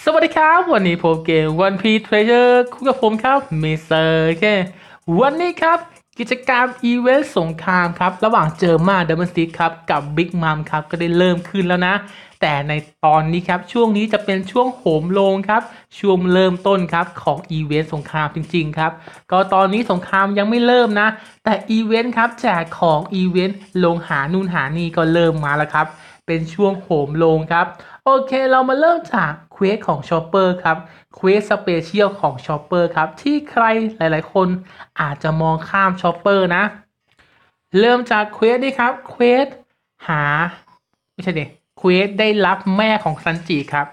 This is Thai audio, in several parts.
สวัสดีครับ วันนี้ผมเกมวันพีเทรเจอร์คุยกับผมครับมิเตอร์แค่วันนี้ครับกิจกรรมอีเวนต์สงครามครับระหว่างเจอมาเดอม์มินซิกครับกับบิ๊กมัมครับก็ได้เริ่มขึ้นแล้วนะ แต่ในตอนนี้ครับช่วงนี้จะเป็นช่วงโหมลงครับ ช่วงเริ่มต้นครับของอีเวนต์สงครามจริงๆครับก็ตอนนี้สงครามยังไม่เริ่มนะ แต่อีเวนต์ครับแจกของอีเวนต์ลงหานู่นหานี่ก็เริ่มมาแล้วครับเป็นช่วงโหมลงครับโอเคเรามาเริ่มจากเควสของชอปเปอร์ครับเควสสเปเชียลของชอปเปอร์ครับที่ใครหลายๆ คน อาจจะมองข้ามชอปเปอร์นะเริ่มจากเควสนี่ครับเควสหาไม่ใช่เด็กเควสได้รับแม่ของซันจิครับ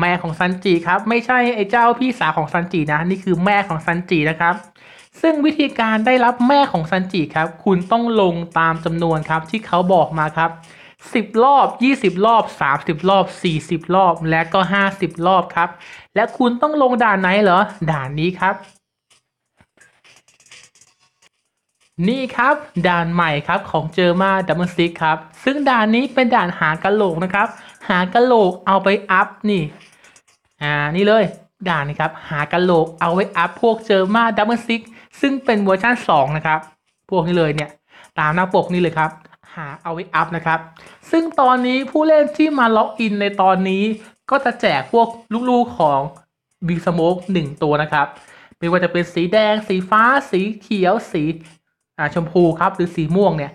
แม่ของซันจิครับ ไม่ใช่ไอ้เจ้าพี่สาวของซันจินะนี่คือแม่ของซันจินะครับ ซึ่งวิธีการได้รับแม่ของซันจิครับ คุณต้องลงตามจำนวนครับที่เขาบอกมาครับสิบรอบยี่สิบรอบสามสิบรอบสี่สิบรอบ และก็ห้าสิบรอบครับ และคุณต้องลงด่านไหนเหรอด่านนี้ครับ นี่ครับด่านใหม่ครับของเจอมาดัมเบิลซิกครับซึ่งด่านนี้เป็นด่านหากะโหลกนะครับ หากะโหลกเอาไปอัพนี่อ่านี่เลยด่านนี้ครับหากะโหลกเอาไว้อัพพวกเจอมาดัมเบิลซิกซึ่งเป็นเวอร์ชัน2นะครับพวกนี้เลยเนี่ยตามหน้าปกนี่เลยครับหาเอาไว้อัพนะครับ ซึ่งตอนนี้ผู้เล่นที่มาล็อกอินในตอนนี้ก็จะแจกพวกลูกๆของบิ๊กสโมกหนึ่งตัวนะครับไม่ว่าจะเป็นสีแดงสีฟ้า สีเขียว สีชมพูครับ หรือสีม่วงเนี่ย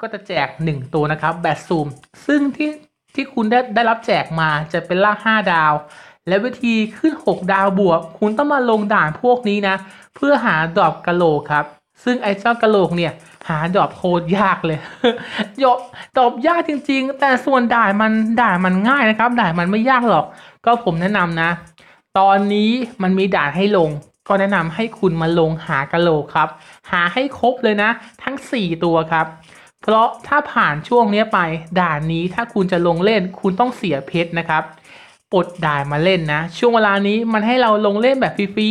ก็จะแจก 1 ตัวนะครับ แบตซูม ซึ่งที่ที่คุณได้ได้รับแจกมาจะเป็นล่า5ดาว และวิธีขึ้น 6 ดาวบวก คุณต้องมาลงด่านพวกนี้นะเพื่อหาดอกกะโหลกครับซึ่งไอ้เจ้ากะโหลกเนี่ยหาดอบโคตรยากเลยยบจอบยากจริงๆ แต่ส่วนด่ายมันด่ายมันง่ายนะครับ ด่ายมันไม่ยากหรอก ก็ผมแนะนำนะ ตอนนี้มันมีด่านให้ลง ก็แนะนำให้คุณมาลงหากะโหลกครับ หาให้ครบเลยนะ ทั้ง 4 ตัวครับ เพราะถ้าผ่านช่วงนี้ไป ด่านนี้ถ้าคุณจะลงเล่น คุณต้องเสียเพชรนะครับ ปลดด่ายมาเล่นนะ ช่วงเวลานี้มันให้เราลงเล่นแบบฟรี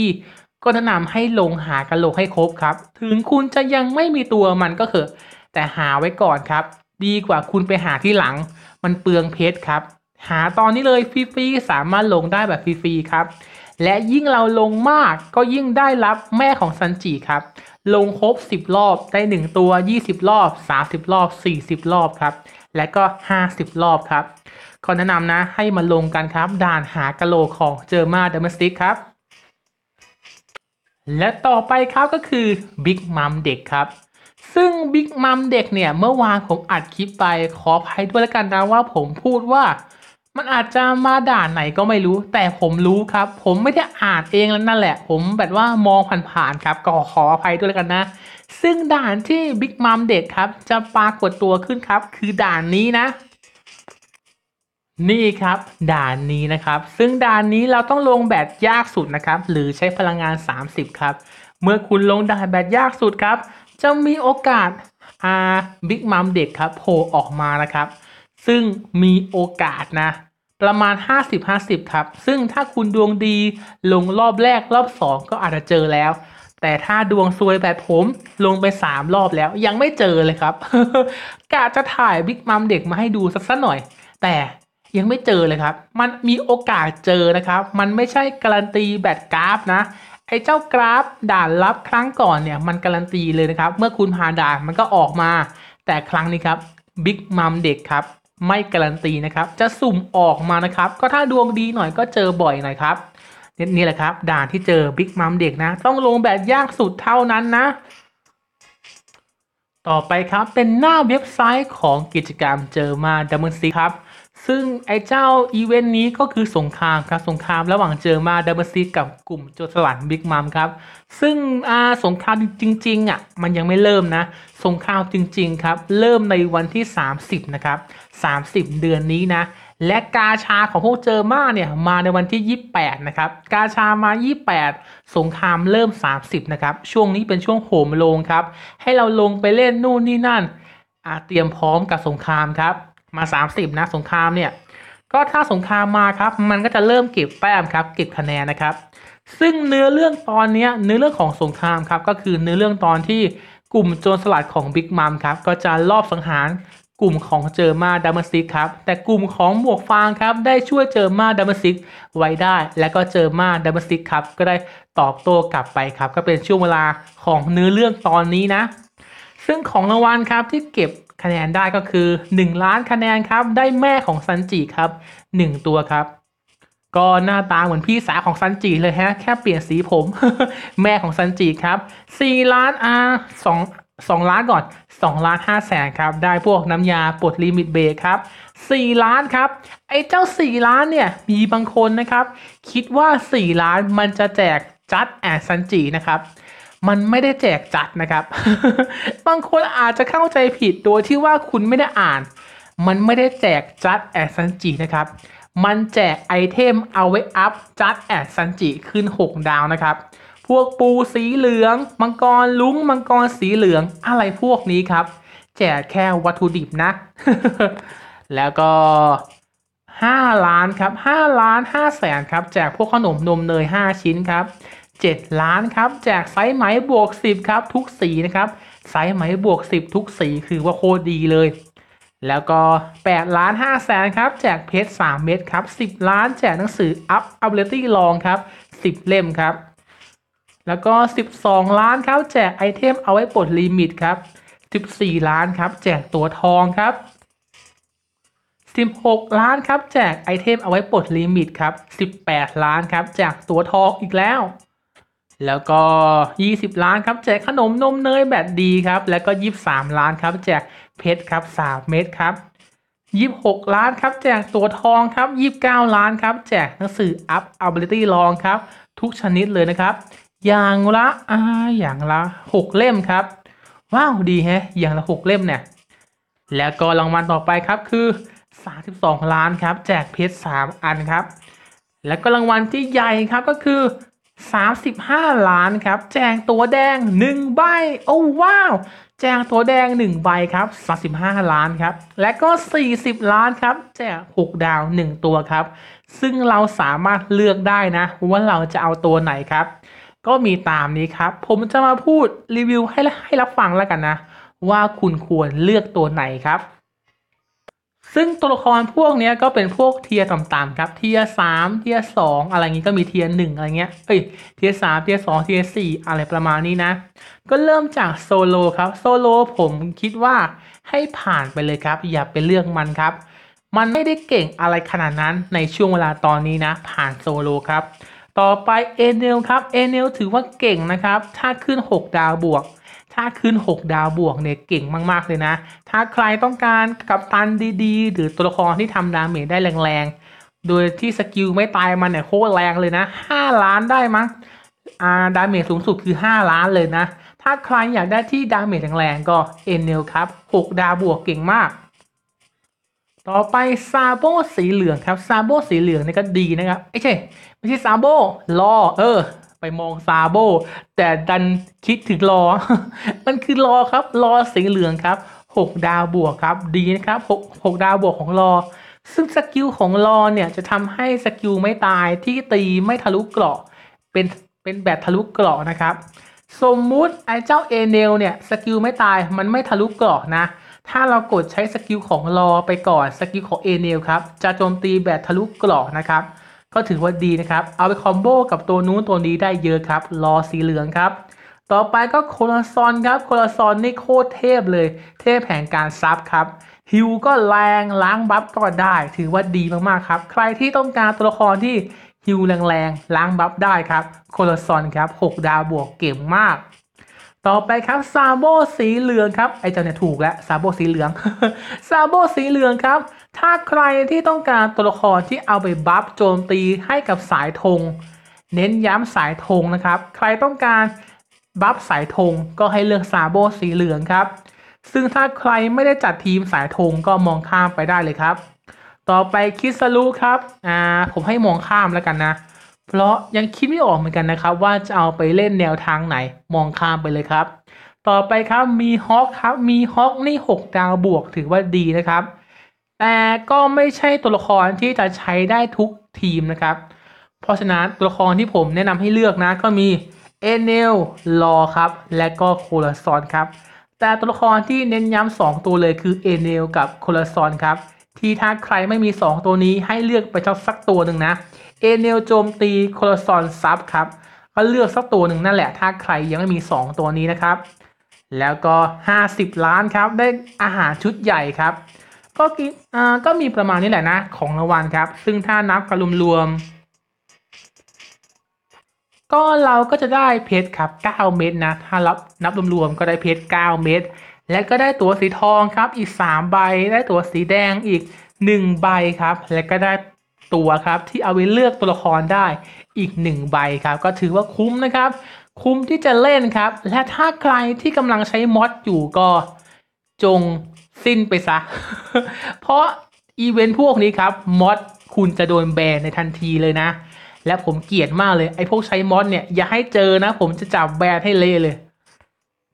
ก็แนะนำให้ลงหากะโหลกให้ครบครับ ถึงคุณจะยังไม่มีตัวมันก็เถอะแต่หาไว้ก่อนครับ ดีกว่าคุณไปหาที่หลัง มันเปลืองเพชรครับ หาตอนนี้เลยฟรีๆสามารถลงได้แบบฟรีๆครับ และยิ่งเราลงมากก็ยิ่งได้รับแม่ของซันจิครับ ลงครบ 10 รอบได้ 1 ตัว 20 รอบ 30 รอบ 40 รอบครับ และก็ 50 รอบครับขอแนะนำนะให้มาลงกันครับด่านหากะโหลกของเจอร์มาเดมสติกครับและต่อไปครับก็คือบิ๊กมัมเด็กครับซึ่งบิ๊กมัมเด็กเนี่ยเมื่อวานผมอัดคลิปไปขออภัยด้วยแล้วกันนะว่าผมพูดว่ามันอาจจะมาด่านไหนก็ไม่รู้ แต่ผมรู้ครับ ผมไม่ได้อ่านเองแล้วนั่นแหละ ผมแบบว่ามองผ่านๆครับก็ขออภัยด้วยแล้วกันนะ ซึ่งด่านที่บิ๊กมัมเด็กครับจะปรากฏตัวขึ้นครับ คือด่านนี้นะนี่ครับด่านนี้นะครับ ซึ่งด่านนี้เราต้องลงแบตยากสุดนะครับ หรือใช้พลังงาน 30 ครับ เมื่อคุณลงด่านแบตยากสุดครับ จะมีโอกาสอาบิ๊กมัมเด็กครับโผล่ออกมานะครับ ซึ่งมีโอกาสนะ ประมาณ 50-50 ครับ ซึ่งถ้าคุณดวงดีลงรอบแรกรอบ 2 ก็อาจจะเจอแล้ว แต่ถ้าดวงซวยแบบผม ลงไป 3 รอบแล้ว ยังไม่เจอเลยครับกะจะถ่ายบิ๊กมัม เด็กมาให้ดูสักหน่อย แต่ยังไม่เจอเลยครับ มันมีโอกาสเจอนะครับ มันไม่ใช่การันตีแบตกราฟนะ ไอ้เจ้ากราฟด่านรับครั้งก่อนเนี่ยมันการันตีเลยนะครับ เมื่อคุณผ่านด่านมันก็ออกมา แต่ครั้งนี้ครับบิ๊กมัมเด็กครับไม่การันตีนะครับ จะสุ่มออกมานะครับ ก็ถ้าดวงดีหน่อยก็เจอบ่อยหน่อยครับนี่แหละครับ ด่านที่เจอบิ๊กมัมเด็กนะต้องลงแบบยากสุดเท่านั้นนะ ต่อไปครับเป็นหน้าเว็บไซต์ของกิจกรรมเจอมาดัมเบิลซีครับซึ่งไอ้เจ้า อีเวนต์นี้ก็คือสงครามครับสงครามระหว่างเจอมาดับเบิลซีกับกลุ่มโจรสลัดบิ๊กมัมครับซึ่งสงครามจริงๆอ่ะมันยังไม่เริ่มนะสงครามจริงๆครับ เริ่มในวันที่ 30นะครับ30 เดือนนี้นะและกาชาของพวกเจอมาเนี่ยมาในวันที่ 28นะครับกาชามา 28 สงครามเริ่ม 30นะครับช่วงนี้เป็นช่วงโหมลงครับ ให้เราลงไปเล่นนู่นนี่นั่นเตรียมพร้อมกับสงครามครับมา30นะสงครามเนี่ยก็ถ้าสงครามมาครับมันก็จะเริ่มเก็บแต้มครับเก็บคะแนนนะครับ ซึ่งเนื้อเรื่องตอนนี้เนื้อเรื่องของสงครามครับก็คือเนื้อเรื่องตอนที่กลุ่มโจรสลัดของบิ๊กมัมครับก็จะลอบสังหารกลุ่มของเจอมาดัมเสซิกครับแต่กลุ่มของหมวกฟางครับได้ช่วยเจอมาดัมเสซิกไว้ได้ และก็เจอมาดัมเสซิกครับก็ได้ตอบโต้กลับไปครับก็เป็นช่วงเวลาของเนื้อเรื่องตอนนี้นะ ซึ่งของรางวัลครับที่เก็บคะแนนได้ก็คือ 1 ล้านคะแนนครับได้แม่ของซันจิครับ 1 ตัวครับก็หน้าตาเหมือนพี่สาวของซันจิเลยฮะแค่เปลี่ยนสีผม แม่ของซันจิครับ 4 ล้านอาสองสองล้านก่อน2ล้านห้าแสนครับได้พวกน้ำยาปลดลิมิตเบรคครับ 4 ล้านครับไอ้เจ้า 4 ล้านเนี่ยมีบางคนนะครับ คิดว่า 4 ล้านมันจะแจกจัดแอนซันจินะครับมันไม่ได้แจกจัดนะครับ บางคนอาจจะเข้าใจผิดโดยที่ว่าคุณไม่ได้อ่าน มันไม่ได้แจกจัดแอดซันจินะครับ มันแจกไอเทมเอาไว้อัพจัดแอดซันจิขึ้น 6 ดาวนะครับ พวกปูสีเหลือง มังกรลุงมังกรสีเหลือง อะไรพวกนี้ครับ แจกแค่วัตถุดิบนะ แล้วก็ 5 ล้านครับ5ล้าน5แสนครับ แจกพวกขนมนมเนย5ชิ้นครับ7 ล้านครับแจกไซส์ไหมบวก 10 ครับทุกสีนะครับไซส์ไหมบวก 10 ทุกสีคือว่าโคตรดีเลย แล้วก็8ล้าน5แสนครับแจกเพชร3เม็ดครับ 10 ล้านแจกหนังสืออัพอัพเลตี้ลองครับ 10 เล่มครับ แล้วก็ 12 ล้าน ครับแจกไอเทมเอาไว้ปลดลิมิตครับ14 ล้านครับ แจกตัวทองครับ 16 ล้านครับแจกไอเทมเอาไว้ปลดลิมิตครับ 18 ล้านครับแจกตัวทองอีกแล้วแล้วก็ 20 ล้านครับ แจกขนมนมเนยแบบดีครับ แล้วก็23ล้านครับ แจกเพชรครับ 3 เม็ดครับ26ล้านครับ แจกตัวทองครับ29 ล้านครับ แจกหนังสืออ Up Ability ลองครับ ทุกชนิดเลยนะครับ อย่างละอ่าอย่างละ 6 เล่มครับ ว้าวดีแฮะอย่างละ 6เล่มเนี่ย แล้วก็รางวัลต่อไปครับคือ 32 ล้านครับ แจกเพชร3อันครับแล้วก็รางวัลที่ใหญ่ครับก็คือ35 ล้านครับ แจงตัวแดง1ใบโอ้ว้าวแจงตัวแดง1ใบครับ35 ล้านครับ และก็ 40 ล้านครับ แจก6ดาว 1 ตัวครับ ซึ่งเราสามารถเลือกได้นะว่าเราจะเอาตัวไหนครับ ก็มีตามนี้ครับผมจะมาพูดรีวิวให้ให้รับฟังแล้วกันนะ ว่าคุณควรเลือกตัวไหนครับซึ่งตัวละครพวกนี้ก็เป็นพวกเทียต่ำๆครับเทียสามเทียสองอะไรเงี้ก็มีเทียหนึ่งอะไรเงี้ยเอ้ยเทียสามเทียสองเทียสี่อะไรประมาณนี้นะ ก็เริ่มจากโซโลครับโซโลผมคิดว่าให้ผ่านไปเลยครับ อย่าไปเลือกมันครับ มันไม่ได้เก่งอะไรขนาดนั้นในช่วงเวลาตอนนี้นะ ผ่านโซโลครับต่อไปเอเนลครับเอเนลถือว่าเก่งนะครับถ้าขึ้น 6 ดาวบวกถ้าขึ้น6 ดาวบวกเนี่ยเก่งมากๆเลยนะ ถ้าใครต้องการกับตันดีๆ หรือตัวละครที่ทำดาเมจได้แรงๆ โดยที่สกิลไม่ตายมันเนี่ยโคตรแรงเลยนะ 5 ล้านได้มั้งอ่าดาเมจสูงสุดคือ 5 ล้านเลยนะ ถ้าใครอยากได้ที่ดาเมจแรงๆ ก็เอ็นเนลครับ6 ดาวบวกเก่งมาก ต่อไปซาโบสีเหลืองครับซาโบสีเหลืองนี่ก็ดีนะครับไม่ใช่ไม่ใช่ซาโบลอเออไปมองซาโบแต่ดันคิดถึงรอมันคือรอครับรอสีเหลืองครับ 6 ดาวบวกครับดีนะครับ6 6ดาวบวกของรอซึ่งสกิลของรอเนี่ยจะทำให้สกิลไม่ตายที่ตีไม่ทะลุเกราะเป็นเป็นแบบทะลุเกราะนะครับ สมมุติไอ้เจ้าเอเนลเนี่ยสกิลไม่ตายมันไม่ทะลุเกราะนะ ถ้าเรากดใช้สกิลของรอไปก่อนสกิลของเอเนลครับจะโจมตีแบบทะลุเกราะนะครับก็ถือว่าดีนะครับ เอาไปคอมโบกับตัวนู้นตัวนี้ได้เยอะครับ รอสีเหลืองครับ ต่อไปก็โคลาซอนครับ โคลาซอนนี่โคตรเทพเลย เทพแห่งการซับครับฮิวก็แรงล้างบัฟก็ได้ ถือว่าดีมากๆครับ ใครที่ต้องการตัวละครที่ฮิวแรงๆล้างบัฟได้ครับ โคลาซอนครับ6ดาวบวกเก่งมาก ต่อไปครับซาโบสีเหลืองครับ ไอเจ้าเนี่ยถูกแล้วซาโบสีเหลือง ซาโบสีเหลืองครับถ้าใครที่ต้องการตัวละครที่เอาไป บัฟโจมตีให้กับสายธง เน้นย้ำสายธงนะครับ ใครต้องการบัฟสายธง ก็ให้เลือกซาโบสีเหลืองครับ ซึ่งถ้าใครไม่ได้จัดทีมสายธงก็มองข้ามไปได้เลยครับ ต่อไปคิสลูครับอ่าผมให้มองข้ามแล้วกันนะเพราะยังคิดไม่ออกเหมือนกันนะครับ ว่าจะเอาไปเล่นแนวทางไหนมองข้ามไปเลยครับ ต่อไปครับมีฮอกครับมีฮอกนี่6ดาวบวกถือว่าดีนะครับแต่ก็ไม่ใช่ตัวละครที่จะใช้ได้ทุกทีมนะครับ เพราะฉะนั้นตัวละครที่ผมแนะนำให้เลือกนะ ก็มีเอเนลลอครับ และก็โคลซอนครับ แต่ตัวละครที่เน้นย้ำ2ตัวเลยคือเอเนลกับโคลซอนครับ ที่ถ้าใครไม่มี 2 ตัวนี้ให้เลือกไปสักตัวหนึ่งนะ เอเนลโจมตีโคลซอนซับครับ ก็เลือกสักตัวหนึ่งนั่นแหละ ถ้าใครยังไม่มี 2 ตัวนี้นะครับ แล้วก็ 50 ล้านครับ ได้อาหารชุดใหญ่ครับก็กินอ่าก็มีประมาณนี้แหละนะของรางวัลครับ ซึ่งถ้านับกันรวมๆก็เราก็จะได้เพชรครับ9เม็ดนะถ้ารับนับรวมๆก็ได้เพชร9เม็ดและก็ได้ตั๋วสีทองครับอีก3ใบได้ตั๋วสีแดงอีก 1 ใบครับและก็ได้ตัวครับที่เอาไว้เลือกตัวละครได้อีก 1ใบครับก็ถือว่าคุ้มนะครับคุ้มที่จะเล่นครับ และถ้าใครที่กำลังใช้มอดอยู่ก็จงสิ้นไปซะ เพราะอีเวนต์พวกนี้ครับมอดคุณจะโดนแบนในทันทีเลยนะ และผมเกลียดมากเลยไอ้พวกใช้มอดเนี่ย อย่าให้เจอนะผมจะจับแบนให้เละเลย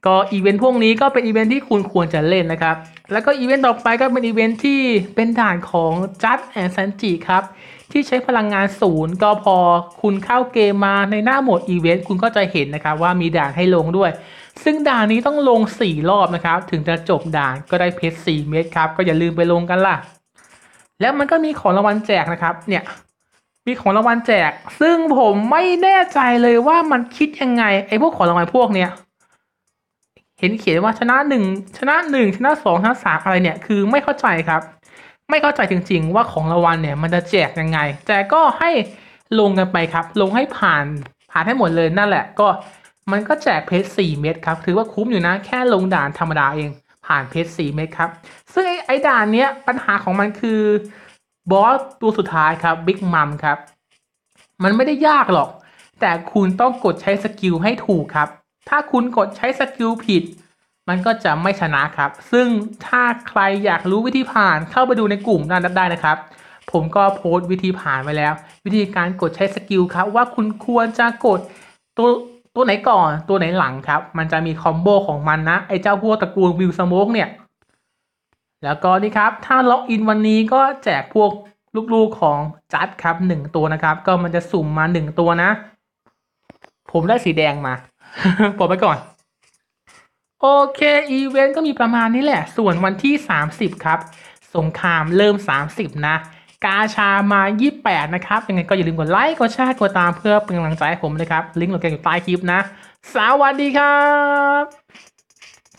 ก็อีเวนต์พวกนี้ก็เป็นอีเวนต์ที่คุณควรจะเล่นนะครับ แล้วก็อีเวนต์ต่อไปก็เป็นอีเวนต์ที่เป็นด่านของ จัดแอนซันจิครับที่ใช้พลังงานศูนย์ก็พอคุณเข้าเกมมาในหน้าโหมดอีเวนต์คุณก็จะเห็นนะครับ ว่ามีด่านให้ลงด้วย ซึ่งด่านนี้ต้องลง 4 รอบนะครับ ถึงจะจบด่านก็ได้เพชร4เม็ดครับ ก็อย่าลืมไปลงกันล่ะ แล้วมันก็มีของรางวัลแจกนะครับ เนี่ยมีของรางวัลแจก ซึ่งผมไม่แน่ใจเลยว่ามันคิดยังไง ไอ้พวกของรางวัลพวกเนี้ย เห็นเขียนว่าชนะหนึ่งชนะหนึ่งชนะสองชนะสามอะไรเนี่ย คือไม่เข้าใจครับไม่เข้าใจจริง ๆว่าของรางวัลเนี่ยมันจะแจกยังไง แต่ก็ให้ลงกันไปครับ ลงให้ผ่านผ่านให้หมดเลยนั่นแหละก็มันก็แจกเพชรสี่เม็ดครับถือว่าคุ้มอยู่นะ แค่ลงด่านธรรมดาเอง ผ่านเพชรสี่เม็ดครับซึ่งไอ้ไอด่านเนี้ยปัญหาของมันคือบอสตัวสุดท้ายครับบิ๊กมัมครับ มันไม่ได้ยากหรอกแต่คุณต้องกดใช้สกิลให้ถูกครับ ถ้าคุณกดใช้สกิลผิดมันก็จะไม่ชนะครับ ซึ่งถ้าใครอยากรู้วิธีผ่าน เข้าไปดูในกลุ่มด้านัได้นะครับ ผมก็โพสต์วิธีผ่านไว้แล้ว วิธีการกดใช้สกิลครับ ว่าคุณควรจะกดตัวตัวไหนก่อนตัวไหนหลังครับ มันจะมีคอมโบของมันนะไอเจ้าพวกตระกูลวิวสโมกเนี่ย แล้วก็นี่ครับ ถ้าล็อกอินวันนี้ก็แจกพวกลูกๆของจัดครับหนึ่งตัวนะครับ ก็มันจะสุ่มมาหนึ่งตัวนะ ผมได้สีแดงมาปอกไปก่อนโอเค อีเวนต์ก็มีประมาณนี้แหละ ส่วนวันที่ 30 ครับ สงครามเริ่ม 30 นะ กาชามา 28 นะครับ ยังไงก็อย่าลืมกดไลค์ กดแชร์กดตามเพื่อเป็นกำลังใจให้ผมเลยครับ ลิงก์โหลดแกอยู่ใต้คลิปนะ สวัสดีครับ